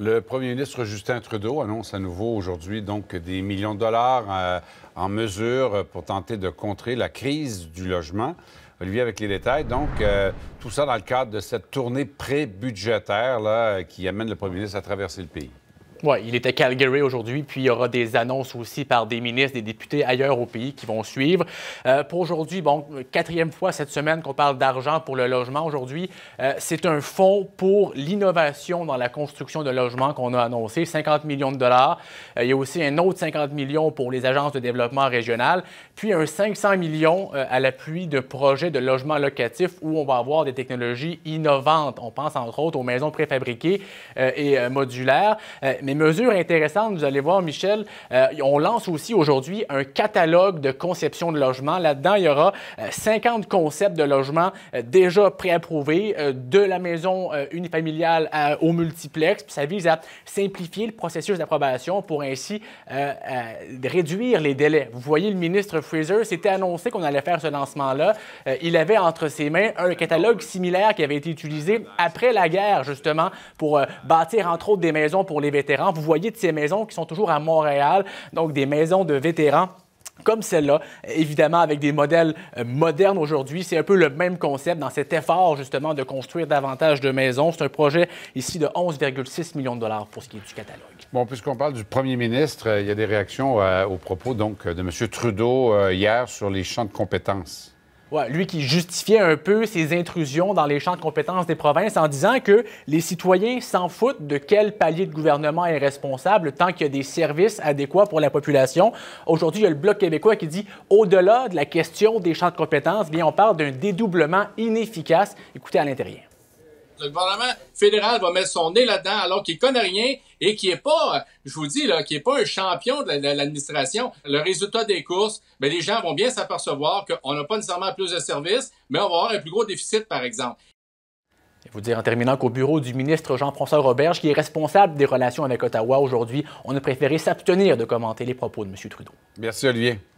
Le premier ministre Justin Trudeau annonce à nouveau aujourd'hui donc des millions de dollars euh, en mesure pour tenter de contrer la crise du logement. Olivier, avec les détails. Donc, euh, tout ça dans le cadre de cette tournée pré-budgétaire qui amène le premier ministre à traverser le pays. Oui, il était à Calgary aujourd'hui, puis il y aura des annonces aussi par des ministres, des députés ailleurs au pays qui vont suivre. Euh, pour aujourd'hui, bon, quatrième fois cette semaine qu'on parle d'argent pour le logement. Aujourd'hui, euh, c'est un fonds pour l'innovation dans la construction de logements qu'on a annoncé, 50 millions de dollars. Euh, il y a aussi un autre 50 millions pour les agences de développement régional, puis un 500 millions à l'appui de projets de logements locatifs où on va avoir des technologies innovantes. On pense entre autres aux maisons préfabriquées et modulaires. Mais mesures intéressantes, vous allez voir, Michel, euh, on lance aussi aujourd'hui un catalogue de conception de logement. Là-dedans, il y aura 50 euh, concepts de logement euh, déjà préapprouvés, de la maison unifamiliale au multiplexe. ça vise à simplifier le processus d'approbation pour ainsi réduire les délais. Vous voyez, le ministre Fraser s'était annoncé qu'on allait faire ce lancement-là. il avait entre ses mains un catalogue similaire qui avait été utilisé après la guerre, justement, pour bâtir entre autres des maisons pour les vétérans. Vous voyez de ces maisons qui sont toujours à Montréal, donc des maisons de vétérans comme celle-là, évidemment avec des modèles euh, modernes aujourd'hui. C'est un peu le même concept dans cet effort justement de construire davantage de maisons. C'est un projet ici de 11,6 millions de dollars pour ce qui est du catalogue. Bon, puisqu'on parle du premier ministre, euh, il y a des réactions au euh, aux propos donc de M. Trudeau hier sur les champs de compétences lui qui justifiait un peu ses intrusions dans les champs de compétences des provinces en disant que les citoyens s'en foutent de quel palier de gouvernement est responsable tant qu'il y a des services adéquats pour la population. Aujourd'hui, il y a le Bloc québécois qui dit au-delà de la question des champs de compétences, bien on parle d'un dédoublement inefficace. Écoutez à l'intérieur. Le gouvernement fédéral va mettre son nez là-dedans alors qu'il connaît rien et qu'il n'est pas, je vous dis là, qui est pas un champion de l'administration. Le résultat des courses, ben les gens vont bien s'apercevoir qu'on n'a pas nécessairement plus de services, mais on va avoir un plus gros déficit, par exemple. vais vous dire en terminant qu'au bureau du ministre Jean-François Roberge, qui est responsable des relations avec Ottawa aujourd'hui, on a préféré s'abstenir de commenter les propos de M. Trudeau. Merci, Olivier.